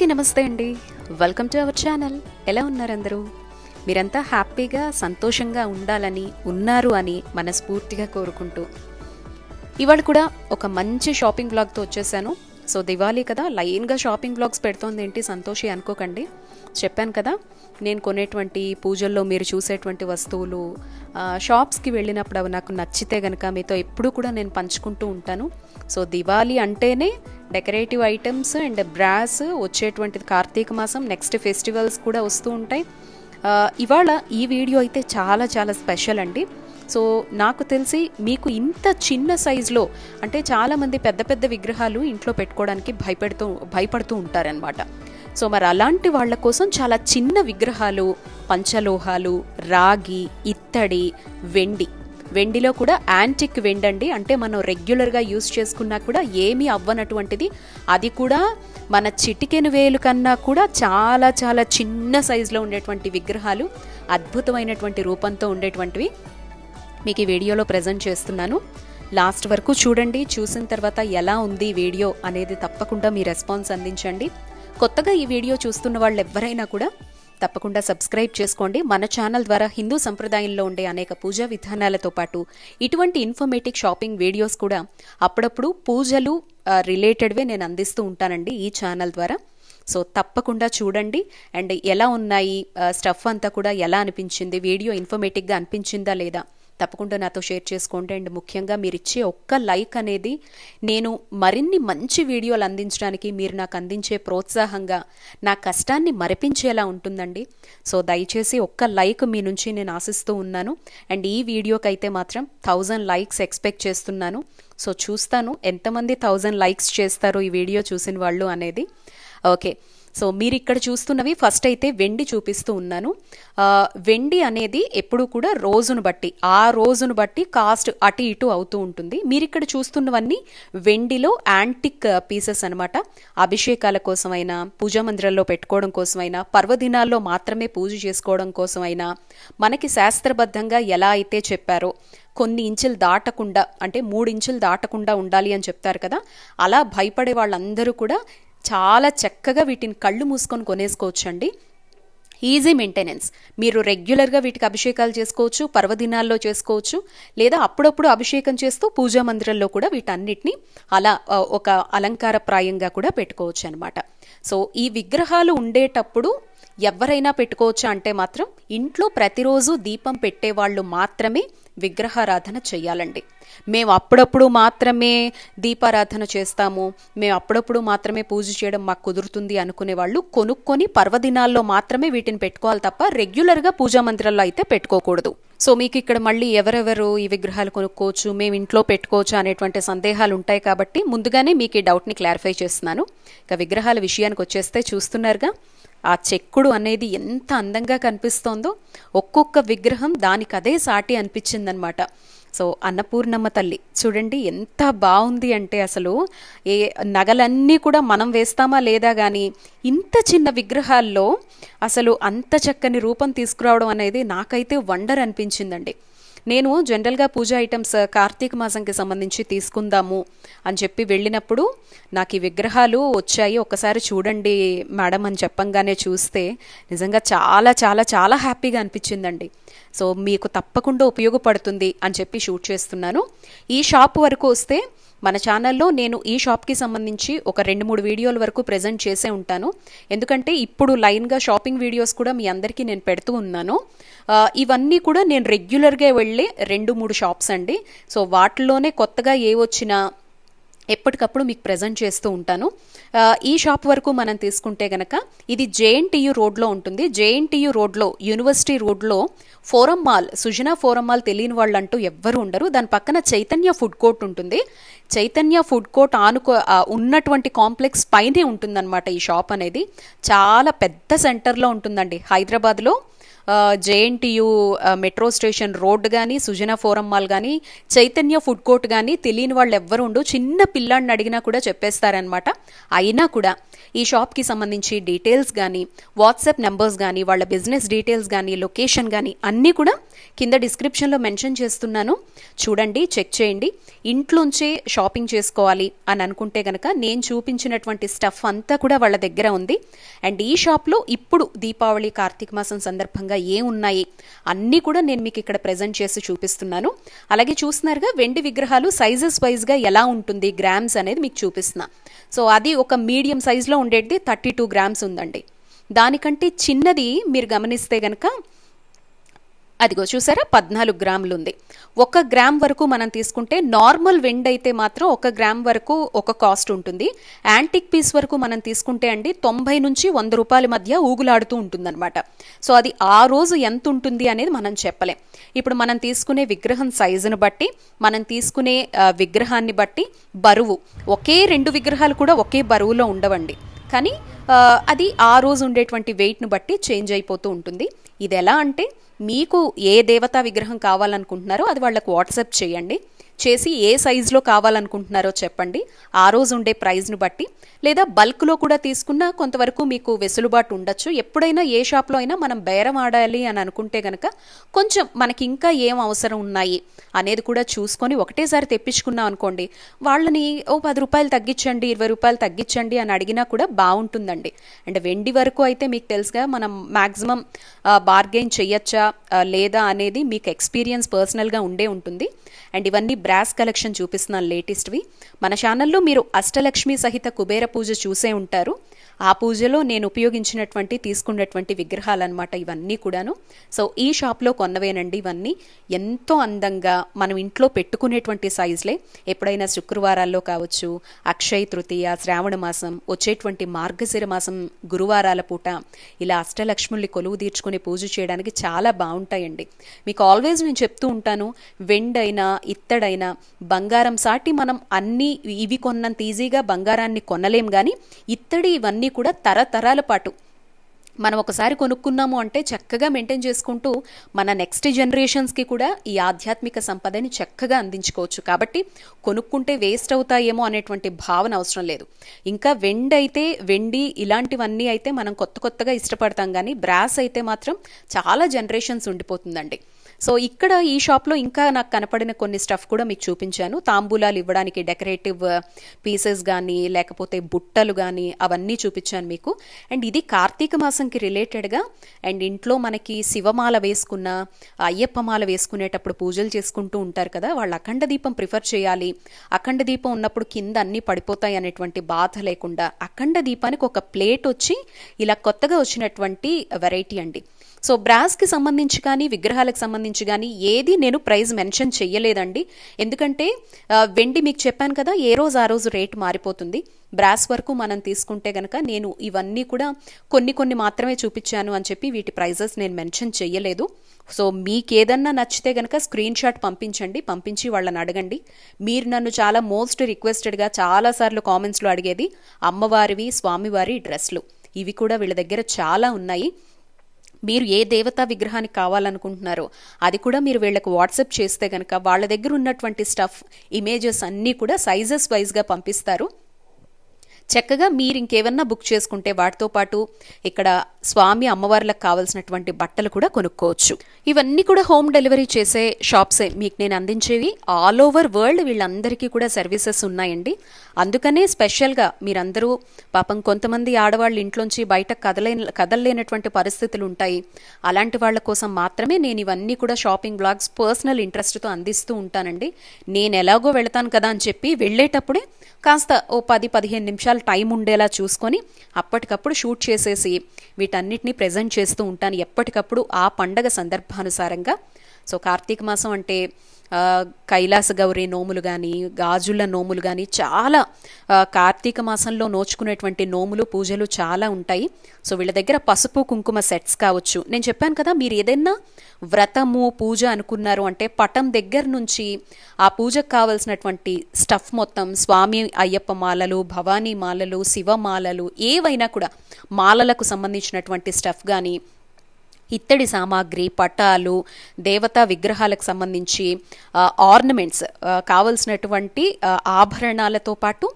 అందరికీ నమస్తే అండి వెల్కమ్ టు అవర్ ఛానల్ ఎలా ఉన్నారు అందరూ మీరంతా హ్యాపీగా సంతోషంగా ఉండాలని ఉన్నారు అని మనస్ఫూర్తిగా కోరుకుంటూ ఇవాళ కూడా ఒక మంచి షాపింగ్ బ్లాగ్తో వచ్చేసాను సో దివాలి కదా లైన్గా షాపింగ్ బ్లాగ్స్ పెడుతోంది ఏంటి సంతోషి అనుకోకండి చెప్పాను కదా నేను కొనేటువంటి పూజల్లో మీరు చూసేటువంటి వస్తువులు షాప్స్కి వెళ్ళినప్పుడు అవి నాకు నచ్చితే కనుక మీతో ఎప్పుడూ కూడా నేను పంచుకుంటూ ఉంటాను సో దివాళీ అంటేనే డెకరేటివ్ ఐటమ్స్ అండ్ బ్రాస్ వచ్చేటువంటిది కార్తీక మాసం నెక్స్ట్ ఫెస్టివల్స్ కూడా వస్తూ ఉంటాయి ఇవాళ ఈ వీడియో అయితే చాలా చాలా స్పెషల్ అండి సో నాకు తెలిసి మీకు ఇంత చిన్న సైజులో అంటే చాలామంది పెద్ద పెద్ద విగ్రహాలు ఇంట్లో పెట్టుకోవడానికి భయపెడుతూ భయపడుతూ ఉంటారనమాట సో మరి అలాంటి వాళ్ళ కోసం చాలా చిన్న విగ్రహాలు పంచలోహాలు రాగి ఇత్తడి వెండి వెండిలో కూడా యాంటిక్ వెండండి అంటే మనం రెగ్యులర్గా యూస్ చేసుకున్నా కూడా ఏమీ అవ్వనటువంటిది అది కూడా మన చిటికెను వేలు కన్నా కూడా చాలా చాలా చిన్న సైజులో ఉండేటువంటి విగ్రహాలు అద్భుతమైనటువంటి రూపంతో ఉండేటువంటివి మీకు ఈ వీడియోలో ప్రజెంట్ చేస్తున్నాను లాస్ట్ వరకు చూడండి చూసిన తర్వాత ఎలా ఉంది వీడియో అనేది తప్పకుండా మీ రెస్పాన్స్ అందించండి కొత్తగా ఈ వీడియో చూస్తున్న వాళ్ళు ఎవరైనా కూడా తప్పకుండా సబ్స్క్రైబ్ చేసుకోండి మన ఛానల్ ద్వారా హిందూ సంప్రదాయంలో ఉండే అనేక పూజా విధానాలతో పాటు ఇటువంటి ఇన్ఫర్మేటివ్ షాపింగ్ వీడియోస్ కూడా అప్పుడప్పుడు పూజలు రిలేటెడ్వే నేను అందిస్తూ ఉంటానండి ఈ ఛానల్ ద్వారా సో తప్పకుండా చూడండి అండ్ ఎలా ఉన్నాయి స్టఫ్ అంతా కూడా ఎలా అనిపించింది వీడియో ఇన్ఫర్మేటివ్గా అనిపించిందా లేదా తప్పకుండా నాతో షేర్ చేసుకోండి అండ్ ముఖ్యంగా మీరు ఇచ్చే ఒక్క లైక్ అనేది నేను మరిన్ని మంచి వీడియోలు అందించడానికి మీరు నాకు అందించే ప్రోత్సాహంగా నా కష్టాన్ని మరిపించేలా ఉంటుందండి సో దయచేసి ఒక్క లైక్ మీ నుంచి నేను ఆశిస్తూ ఉన్నాను అండ్ ఈ వీడియోకి మాత్రం థౌజండ్ లైక్స్ ఎక్స్పెక్ట్ చేస్తున్నాను సో చూస్తాను ఎంతమంది థౌజండ్ లైక్స్ చేస్తారో ఈ వీడియో చూసిన వాళ్ళు అనేది ఓకే సో మీరు ఇక్కడ చూస్తున్నవి ఫస్ట్ అయితే వెండి చూపిస్తూ ఉన్నాను వెండి అనేది ఎప్పుడు కూడా రోజును బట్టి ఆ రోజును బట్టి కాస్ట్ అటు ఇటు అవుతూ ఉంటుంది మీరు ఇక్కడ చూస్తున్నవన్నీ వెండిలో యాంటిక్ పీసెస్ అనమాట అభిషేకాల కోసమైనా పూజ మందిరాల్లో పెట్టుకోవడం కోసమైనా పర్వదినాల్లో మాత్రమే పూజ చేసుకోవడం కోసమైనా మనకి శాస్త్రబద్ధంగా ఎలా అయితే చెప్పారో కొన్ని ఇంచులు దాటకుండా అంటే మూడు ఇంచులు దాటకుండా ఉండాలి అని చెప్తారు కదా అలా భయపడే వాళ్ళందరూ కూడా చాలా చక్కగా వీటిని కళ్ళు మూసుకొని కొనేసుకోవచ్చండి ఈజీ మెయింటెనెన్స్ మీరు రెగ్యులర్గా వీటికి అభిషేకాలు చేసుకోవచ్చు పర్వదినాల్లో చేసుకోవచ్చు లేదా అప్పుడప్పుడు అభిషేకం చేస్తూ పూజా మందిరంలో కూడా వీటన్నిటిని అలా ఒక అలంకారప్రాయంగా కూడా పెట్టుకోవచ్చు అనమాట సో ఈ విగ్రహాలు ఉండేటప్పుడు ఎవరైనా పెట్టుకోవచ్చు అంటే మాత్రం ఇంట్లో ప్రతిరోజు దీపం పెట్టేవాళ్ళు మాత్రమే విగ్రహారాధన చేయాలండి మేము అప్పుడప్పుడు మాత్రమే దీపారాధన చేస్తాము మేము అప్పుడప్పుడు మాత్రమే పూజ చేయడం మాకు కుదురుతుంది అనుకునే వాళ్ళు కొనుక్కొని పర్వదినాల్లో మాత్రమే వీటిని పెట్టుకోవాలి తప్ప రెగ్యులర్గా పూజా మందిరాల్లో అయితే పెట్టుకోకూడదు సో మీకు ఇక్కడ మళ్ళీ ఎవరెవరు ఈ విగ్రహాలు కొనుక్కోవచ్చు మేము ఇంట్లో పెట్టుకోవచ్చు అనేటువంటి సందేహాలు ఉంటాయి కాబట్టి ముందుగానే మీకు ఈ డౌట్ని క్లారిఫై చేస్తున్నాను ఇక విగ్రహాల విషయానికి వచ్చేస్తే చూస్తున్నారుగా ఆ చెక్కుడు అనేది ఎంత అందంగా కనిపిస్తోందో ఒక్కొక్క విగ్రహం దానికి అదే సాటి అనిపించిందనమాట సో అన్నపూర్ణమ్మ తల్లి చూడండి ఎంత బాగుంది అంటే అసలు ఏ నగలన్నీ కూడా మనం వేస్తామా లేదా కానీ ఇంత చిన్న విగ్రహాల్లో అసలు అంత చక్కని రూపం తీసుకురావడం అనేది నాకైతే వండర్ అనిపించిందండి నేను జనరల్గా పూజ ఐటమ్స్ కార్తీక మాసంకి సంబంధించి తీసుకుందాము అని చెప్పి వెళ్ళినప్పుడు నాకు ఈ విగ్రహాలు వచ్చాయి ఒక్కసారి చూడండి మేడం అని చెప్పంగానే చూస్తే నిజంగా చాలా చాలా చాలా హ్యాపీగా అనిపించిందండి సో మీకు తప్పకుండా ఉపయోగపడుతుంది అని చెప్పి షూట్ చేస్తున్నాను ఈ షాప్ వరకు వస్తే మన ఛానల్లో నేను ఈ షాప్కి సంబంధించి ఒక రెండు మూడు వీడియోల వరకు ప్రజెంట్ చేసే ఉంటాను ఎందుకంటే ఇప్పుడు లైన్గా షాపింగ్ వీడియోస్ కూడా మీ అందరికీ నేను పెడుతూ ఉన్నాను ఇవన్నీ కూడా నేను రెగ్యులర్గా వెళ్ళే రెండు మూడు షాప్స్ అండి సో వాటిలోనే కొత్తగా ఏ వచ్చినా ఎప్పటికప్పుడు మీకు ప్రజెంట్ చేస్తూ ఉంటాను ఈ షాప్ వరకు మనం తీసుకుంటే గనక ఇది జేఎన్టీయు రోడ్లో ఉంటుంది జేఎన్టీయు రోడ్లో యూనివర్సిటీ రోడ్లో forum mall Sujana forum mall తెలియని వాళ్ళు అంటూ ఎవ్వరు ఉండరు దాని పక్కన చైతన్య ఫుడ్ కోర్ట్ ఉంటుంది చైతన్య ఫుడ్ కోర్ట్ ఆనుకో ఉన్నటువంటి కాంప్లెక్స్ పైనే ఉంటుందన్నమాట ఈ షాప్ అనేది చాలా పెద్ద సెంటర్లో ఉంటుందండి హైదరాబాద్లో జేఎన్టీయు మెట్రో స్టేషన్ రోడ్డు కానీ సుజన ఫోరం మాల్ కానీ చైతన్య ఫుడ్ కోర్ట్ కానీ తెలియని వాళ్ళు ఎవ్వరు ఉండు చిన్న పిల్లాడిని అడిగినా కూడా చెప్పేస్తారనమాట అయినా కూడా ఈ షాప్కి సంబంధించి డీటెయిల్స్ కానీ వాట్సాప్ నెంబర్స్ కానీ వాళ్ళ బిజినెస్ డీటెయిల్స్ కానీ లొకేషన్ కానీ అన్నీ కూడా కింద డిస్క్రిప్షన్లో మెన్షన్ చేస్తున్నాను చూడండి చెక్ చేయండి ఇంట్లోంచే షాపింగ్ చేసుకోవాలి అని అనుకుంటే కనుక నేను చూపించినటువంటి స్టఫ్ అంతా కూడా వాళ్ళ దగ్గర ఉంది అండ్ ఈ షాప్లో ఇప్పుడు దీపావళి కార్తీక మాసం సందర్భంగా ఏ ఉన్నాయి అన్నీ కూడా నేను మీకు ఇక్కడ ప్రజెంట్ చేసి చూపిస్తున్నాను అలాగే చూస్తున్నారుగా వెండి విగ్రహాలు సైజెస్ వైజ్గా ఎలా ఉంటుంది గ్రామ్స్ అనేది మీకు చూపిస్తున్నాను సో అది ఒక మీడియం సైజులో ఉండేది థర్టీ టూ గ్రామ్స్ ఉందండి దానికంటే చిన్నది మీరు గమనిస్తే కనుక అదిగో చూసారా పద్నాలుగు గ్రాములు ఉంది ఒక గ్రామ్ వరకు మనం తీసుకుంటే నార్మల్ వెండ్ అయితే మాత్రం ఒక గ్రామ్ వరకు ఒక కాస్ట్ ఉంటుంది యాంటిక్ పీస్ వరకు మనం తీసుకుంటే అండి తొంభై నుంచి వంద రూపాయల మధ్య ఊగులాడుతూ ఉంటుందన్నమాట సో అది ఆ రోజు ఎంత ఉంటుంది అనేది మనం చెప్పలేం ఇప్పుడు మనం తీసుకునే విగ్రహం సైజును బట్టి మనం తీసుకునే విగ్రహాన్ని బట్టి బరువు ఒకే రెండు విగ్రహాలు కూడా ఒకే బరువులో ఉండవండి కానీ అది ఆ రోజు ఉండేటువంటి వెయిట్ను బట్టి చేంజ్ అయిపోతూ ఉంటుంది ఇది ఎలా అంటే మీకు ఏ దేవతా విగ్రహం కావాలనుకుంటున్నారో అది వాళ్ళకు వాట్సాప్ చేయండి చేసి ఏ సైజులో కావాలనుకుంటున్నారో చెప్పండి ఆ రోజు ఉండే ప్రైస్ను బట్టి లేదా బల్క్లో కూడా తీసుకున్న కొంతవరకు మీకు వెసులుబాటు ఉండొచ్చు ఎప్పుడైనా ఏ షాప్లో అయినా మనం బేరం ఆడాలి అని అనుకుంటే గనక కొంచెం మనకి ఇంకా ఏం అవసరం ఉన్నాయి అనేది కూడా చూసుకొని ఒకటేసారి తెప్పించుకున్నాం అనుకోండి వాళ్ళని ఓ పది రూపాయలు తగ్గించండి ఇరవై రూపాయలు తగ్గించండి అని అడిగినా కూడా బాగుంటుందండి అండ్ వెండి వరకు అయితే మీకు తెలుసుగా మనం మ్యాక్సిమం బార్గెయిన్ చేయొచ్చా లేదా అనేది మీకు ఎక్స్పీరియన్స్ పర్సనల్గా ఉండే ఉంటుంది అండ్ ఇవన్నీ బ్రాస్ కలెక్షన్ చూపిస్తున్నాను లేటెస్ట్వి మన ఛానల్లో మీరు అష్టలక్ష్మి సహిత కుబేర పూజ చూసే ఉంటారు ఆ పూజలో నేను ఉపయోగించినటువంటి తీసుకున్నటువంటి విగ్రహాలు అనమాట ఇవన్నీ కూడాను సో ఈ షాప్లో కొన్నవేనండి ఇవన్నీ ఎంతో అందంగా మనం ఇంట్లో పెట్టుకునేటువంటి సైజులే ఎప్పుడైనా శుక్రవారాల్లో కావచ్చు అక్షయ తృతీయ శ్రావణ మాసం వచ్చేటువంటి మార్గశిర మాసం గురువారాల పూట ఇలా అష్టలక్ష్ముల్ని కొలువు తీర్చుకుని పూజ చేయడానికి చాలా బాగుంటాయండి మీకు ఆల్వేస్ నేను చెప్తూ ఉంటాను వెండైనా ఇత్తడైనా బంగారం సాటి మనం అన్నీ ఇవి కొన్నంత ఈజీగా బంగారాన్ని కొనలేం కానీ ఇత్తడి ఇవన్నీ అన్నీ కూడా తరతరాల పాటు మనం ఒకసారి కొనుక్కున్నాము అంటే చక్కగా మెయింటైన్ చేసుకుంటూ మన నెక్స్ట్ జనరేషన్స్కి కూడా ఈ ఆధ్యాత్మిక సంపదని చక్కగా అందించుకోవచ్చు కాబట్టి కొనుక్కుంటే వేస్ట్ అవుతాయేమో అనేటువంటి భావన అవసరం లేదు ఇంకా వెండి అయితే వెండి ఇలాంటివన్నీ అయితే మనం కొత్త కొత్తగా ఇష్టపడతాం కానీ బ్రాస్ అయితే మాత్రం చాలా జనరేషన్స్ ఉండిపోతుందండి సో ఇక్కడ ఈ షాప్లో ఇంకా నాకు కనపడిన కొన్ని స్టఫ్ కూడా మీకు చూపించాను తాంబూలాలు ఇవ్వడానికి డెకరేటివ్ uh, పీసెస్ కానీ లేకపోతే బుట్టలు కానీ అవన్నీ చూపించాను మీకు అండ్ ఇది కార్తీక మాసంకి రిలేటెడ్గా అండ్ ఇంట్లో మనకి శివమాల వేసుకున్న అయ్యప్ప మాల వేసుకునేటప్పుడు పూజలు చేసుకుంటూ ఉంటారు కదా వాళ్ళు అఖండ దీపం ప్రిఫర్ చేయాలి అఖండ దీపం ఉన్నప్పుడు కింద అన్నీ పడిపోతాయి అనేటువంటి బాధ లేకుండా అఖండ దీపానికి ఒక ప్లేట్ వచ్చి ఇలా కొత్తగా వచ్చినటువంటి వెరైటీ uh, అండి సో బ్రాస్కి సంబంధించి కానీ విగ్రహాలకు సంబంధించి కానీ ఏది నేను ప్రైస్ మెన్షన్ చెయ్యలేదండి ఎందుకంటే వెండి మీకు చెప్పాను కదా ఏ రోజు ఆ రోజు రేట్ మారిపోతుంది బ్రాస్ వరకు మనం తీసుకుంటే కనుక నేను ఇవన్నీ కూడా కొన్ని కొన్ని మాత్రమే చూపించాను అని చెప్పి వీటి ప్రైజెస్ నేను మెన్షన్ చెయ్యలేదు సో మీకు ఏదన్నా నచ్చితే కనుక స్క్రీన్ షాట్ పంపించండి పంపించి వాళ్ళని అడగండి మీరు నన్ను చాలా మోస్ట్ రిక్వెస్టెడ్గా చాలాసార్లు కామెంట్స్లో అడిగేది అమ్మవారివి స్వామివారి డ్రెస్లు ఇవి కూడా వీళ్ళ దగ్గర చాలా ఉన్నాయి మీరు ఏ దేవతా విగ్రహానికి కావాలనుకుంటున్నారో అది కూడా మీరు వీళ్ళకి వాట్సాప్ చేస్తే కనుక వాళ్ళ దగ్గర ఉన్నటువంటి స్టఫ్ ఇమేజెస్ అన్నీ కూడా సైజెస్ వైజ్గా పంపిస్తారు చక్కగా మీరు ఇంకేమన్నా బుక్ చేసుకుంటే వాటితో పాటు ఇక్కడ స్వామి అమ్మవార్లకు కావాల్సినటువంటి బట్టలు కూడా కొనుక్కోవచ్చు ఇవన్నీ కూడా హోమ్ డెలివరీ చేసే షాప్సే మీకు నేను అందించేవి ఆల్ ఓవర్ వరల్డ్ వీళ్ళందరికీ కూడా సర్వీసెస్ ఉన్నాయండి అందుకనే స్పెషల్గా మీరందరూ పాపం కొంతమంది ఆడవాళ్ళు ఇంట్లోంచి బయట కదలే కదలలేనటువంటి పరిస్థితులు ఉంటాయి అలాంటి వాళ్ళ కోసం మాత్రమే నేను ఇవన్నీ కూడా షాపింగ్ బ్లాగ్స్ పర్సనల్ ఇంట్రెస్ట్తో అందిస్తూ ఉంటానండి నేను ఎలాగో వెళతాను కదా అని చెప్పి వెళ్ళేటప్పుడే కాస్త ఓ పది పదిహేను నిమిషాలు టైం ఉండేలా చూసుకొని అప్పటికప్పుడు షూట్ చేసేసి వీటన్నిటిని ప్రజెంట్ చేస్తూ ఉంటాను ఎప్పటికప్పుడు ఆ పండగ సందర్భానుసారంగా సో కార్తీక మాసం అంటే కైలాస గౌరి నోములు కానీ గాజుల నోములు కానీ చాలా కార్తీక మాసంలో నోచుకునేటువంటి నోములు పూజలు చాలా ఉంటాయి సో వీళ్ళ దగ్గర పసుపు కుంకుమ సెట్స్ కావచ్చు నేను చెప్పాను కదా మీరు ఏదైనా వ్రతము పూజ అనుకున్నారు అంటే పటం దగ్గర నుంచి ఆ పూజకు కావలసినటువంటి స్టఫ్ మొత్తం స్వామి అయ్యప్ప మాలలు భవానీ మాలలు శివ మాలలు ఏవైనా కూడా మాలలకు సంబంధించినటువంటి స్టఫ్ కానీ ఇత్తడి సామాగ్రి పటాలు దేవతా విగ్రహాలకు సంబంధించి ఆర్నమెంట్స్ కావలసినటువంటి ఆభరణాలతో పాటు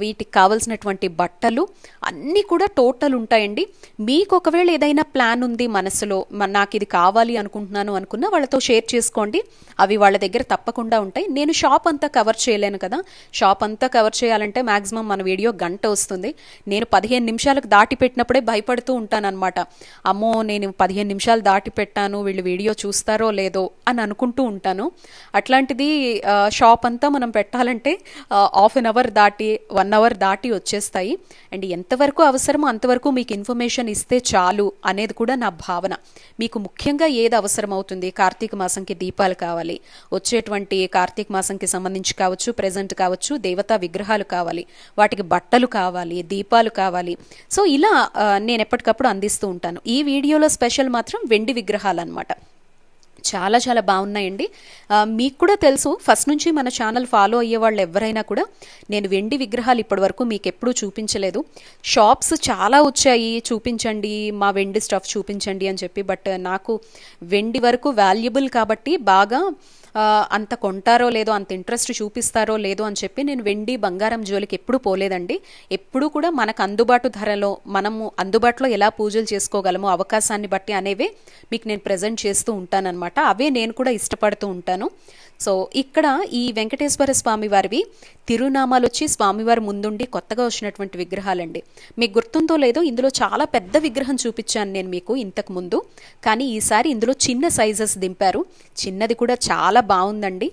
వీటికి కావలసినటువంటి బట్టలు అన్నీ కూడా టోటల్ ఉంటాయండి మీకు ఒకవేళ ఏదైనా ప్లాన్ ఉంది మనసులో నాకు ఇది కావాలి అనుకుంటున్నాను అనుకున్న వాళ్ళతో షేర్ చేసుకోండి అవి వాళ్ళ దగ్గర తప్పకుండా ఉంటాయి నేను షాప్ అంతా కవర్ చేయలేను కదా షాప్ అంతా కవర్ చేయాలంటే మ్యాక్సిమం మన వీడియో గంట వస్తుంది నేను పదిహేను నిమిషాలకు దాటి పెట్టినప్పుడే భయపడుతూ ఉంటానన్నమాట అమ్మో నేను పదిహేను నిమిషాలు దాటి పెట్టాను వీళ్ళు వీడియో చూస్తారో లేదో అని అనుకుంటూ ఉంటాను అట్లాంటిది షాప్ అంతా మనం పెట్టాలంటే హాఫ్ అన్ అవర్ దాటి వన్ అవర్ దాటి వచ్చేస్తాయి అండ్ ఎంతవరకు అవసరమో అంతవరకు మీకు ఇన్ఫర్మేషన్ ఇస్తే చాలు అనేది కూడా నా భావన మీకు ముఖ్యంగా ఏది అవసరం అవుతుంది కార్తీక మాసంకి దీపాలు కావాలి వచ్చేటువంటి కార్తీక మాసంకి సంబంధించి కావచ్చు ప్రజెంట్ కావచ్చు దేవతా విగ్రహాలు కావాలి వాటికి బట్టలు కావాలి దీపాలు కావాలి సో ఇలా నేను ఎప్పటికప్పుడు అందిస్తూ ఉంటాను ఈ వీడియోలో స్పెషల్ మాత్రం వెండి విగ్రహాలు అనమాట చాలా చాలా బాగున్నాయండి మీకు కూడా తెలుసు ఫస్ట్ నుంచి మన ఛానల్ ఫాలో అయ్యే వాళ్ళు ఎవరైనా కూడా నేను వెండి విగ్రహాలు ఇప్పటి వరకు మీకు ఎప్పుడూ చూపించలేదు షాప్స్ చాలా వచ్చాయి చూపించండి మా వెండి స్టఫ్ చూపించండి అని చెప్పి బట్ నాకు వెండి వరకు వాల్యుబుల్ కాబట్టి బాగా అంత కొంటారో లేదో అంత ఇంట్రెస్ట్ చూపిస్తారో లేదో అని చెప్పి నేను వెండి బంగారం జోలికి ఎప్పుడు పోలేదండి ఎప్పుడు కూడా మనకు అందుబాటు ధరలో మనము అందుబాటులో ఎలా పూజలు చేసుకోగలము అవకాశాన్ని బట్టి అనేవి మీకు నేను ప్రజెంట్ చేస్తూ ఉంటానన్నమాట అవే నేను కూడా ఇష్టపడుతూ ఉంటాను సో ఇక్కడ ఈ వెంకటేశ్వర స్వామి వారివి తిరునామాలు వచ్చి స్వామివారి ముందుండి కొత్తగా వచ్చినటువంటి విగ్రహాలండి మీకు గుర్తుందో లేదో ఇందులో చాలా పెద్ద విగ్రహం చూపించాను నేను మీకు ఇంతకు ముందు కానీ ఈసారి ఇందులో చిన్న సైజెస్ దింపారు చిన్నది కూడా చాలా బాగుందండి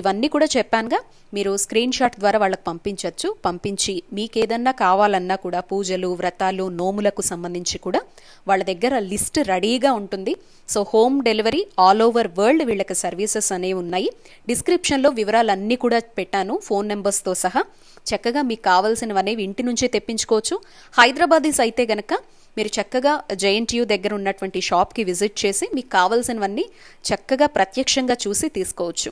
ఇవన్నీ కూడా చెప్పానుగా మీరు స్క్రీన్ షాట్ ద్వారా వాళ్ళకి పంపించవచ్చు పంపించి మీకేదన్నా కావాలన్నా కూడా పూజలు వ్రతాలు నోములకు సంబంధించి కూడా వాళ్ళ దగ్గర లిస్ట్ రెడీగా ఉంటుంది so home delivery all over world వీళ్ళకి సర్వీసెస్ అనేవి ఉన్నాయి డిస్క్రిప్షన్లో వివరాలన్నీ కూడా పెట్టాను ఫోన్ నెంబర్స్తో సహా చక్కగా మీకు కావాల్సినవనేవి ఇంటి నుంచే తెప్పించుకోవచ్చు హైదరాబాదీస్ అయితే గనక మీరు చక్కగా జేఎన్టీయూ దగ్గర ఉన్నటువంటి షాప్కి విజిట్ చేసి మీకు కావాల్సినవన్నీ చక్కగా ప్రత్యక్షంగా చూసి తీసుకోవచ్చు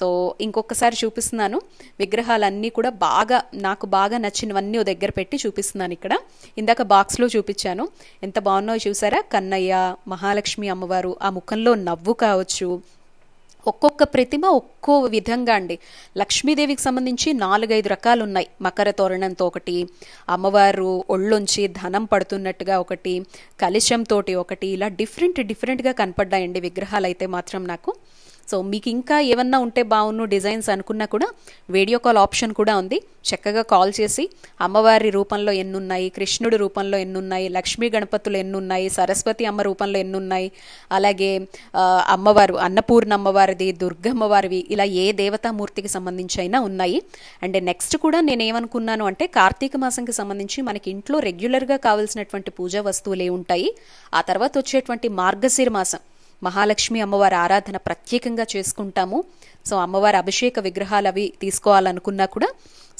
సో ఇంకొకసారి చూపిస్తున్నాను విగ్రహాలన్నీ కూడా బాగా నాకు బాగా నచ్చినవన్నీ దగ్గర పెట్టి చూపిస్తున్నాను ఇక్కడ ఇందాక బాక్స్లో చూపించాను ఎంత బాగున్నాయో చూసారా కన్నయ్య మహాలక్ష్మి అమ్మవారు ఆ ముఖంలో నవ్వు కావచ్చు ఒక్కొక్క ప్రతిమ ఒక్కో విధంగా అండి లక్ష్మీదేవికి సంబంధించి నాలుగైదు రకాలు ఉన్నాయి మకర తోరణంతో ఒకటి అమ్మవారు ఒళ్ళొంచి ధనం పడుతున్నట్టుగా ఒకటి కలిశంతోటి ఒకటి ఇలా డిఫరెంట్ డిఫరెంట్గా కనపడ్డాయండి విగ్రహాలు అయితే మాత్రం నాకు సో మీకు ఇంకా ఏమన్నా ఉంటే బాగున్ను డిజైన్స్ అనుకున్నా కూడా వీడియో కాల్ ఆప్షన్ కూడా ఉంది చక్కగా కాల్ చేసి అమ్మవారి రూపంలో ఎన్నున్నాయి కృష్ణుడి రూపంలో ఎన్నున్నాయి లక్ష్మీ గణపతులు ఎన్నున్నాయి సరస్వతి అమ్మ రూపంలో ఎన్నున్నాయి అలాగే అమ్మవారు అన్నపూర్ణ అమ్మవారిది దుర్గమ్మవారివి ఇలా ఏ దేవతామూర్తికి సంబంధించి అయినా ఉన్నాయి అండ్ నెక్స్ట్ కూడా నేను ఏమనుకున్నాను అంటే కార్తీక మాసంకి సంబంధించి మనకి ఇంట్లో రెగ్యులర్గా కావాల్సినటువంటి పూజా వస్తువులే ఉంటాయి ఆ తర్వాత వచ్చేటువంటి మార్గశిర మాసం మహాలక్ష్మి అమ్మవారి ఆరాధన ప్రత్యేకంగా చేసుకుంటాము సో అమ్మవారి అభిషేక విగ్రహాలు అవి తీసుకోవాలనుకున్నా కూడా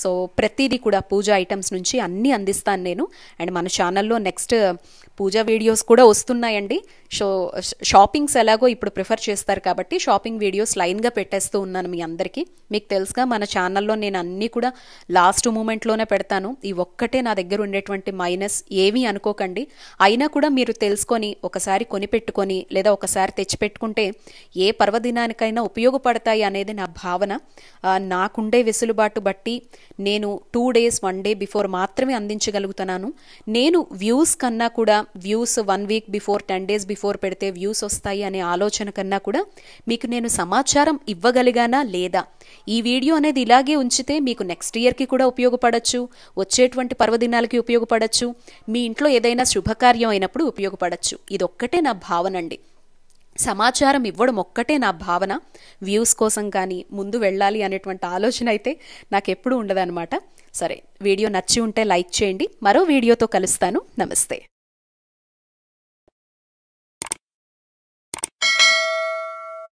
సో ప్రతిదీ కూడా పూజ ఐటమ్స్ నుంచి అన్నీ అందిస్తాను నేను అండ్ మన ఛానల్లో నెక్స్ట్ uh, పూజ వీడియోస్ కూడా వస్తున్నాయండి సో షాపింగ్స్ ఎలాగో ఇప్పుడు ప్రిఫర్ చేస్తారు కాబట్టి షాపింగ్ వీడియోస్ లైన్గా పెట్టేస్తూ ఉన్నాను మీ అందరికీ మీకు తెలుసుగా మన ఛానల్లో నేను అన్నీ కూడా లాస్ట్ మూమెంట్లోనే పెడతాను ఈ ఒక్కటే నా దగ్గర ఉండేటువంటి మైనస్ ఏమీ అనుకోకండి అయినా కూడా మీరు తెలుసుకొని ఒకసారి కొనిపెట్టుకొని లేదా ఒకసారి తెచ్చిపెట్టుకుంటే ఏ పర్వదినానికైనా ఉపయోగపడతాయి అనేది నా భావన నాకుండే వెసులుబాటు బట్టి నేను two days one day before మాత్రమే అందించగలుగుతున్నాను నేను వ్యూస్ కన్నా కూడా views one week before ten days before పెడితే వ్యూస్ వస్తాయి అనే ఆలోచన కన్నా కూడా మీకు నేను సమాచారం ఇవ్వగలిగానా లేదా ఈ వీడియో అనేది ఇలాగే ఉంచితే మీకు నెక్స్ట్ ఇయర్కి కూడా ఉపయోగపడచ్చు వచ్చేటువంటి పర్వదినాలకి ఉపయోగపడచ్చు మీ ఇంట్లో ఏదైనా శుభకార్యం అయినప్పుడు ఉపయోగపడచ్చు ఇదొక్కటే నా భావనండి సమాచారం ఇవ్వడం ఒక్కటే నా భావన వ్యూస్ కోసం కానీ ముందు వెళ్ళాలి అనేటువంటి ఆలోచన అయితే నాకు ఎప్పుడూ ఉండదన్నమాట సరే వీడియో నచ్చి ఉంటే లైక్ చేయండి మరో వీడియోతో కలుస్తాను నమస్తే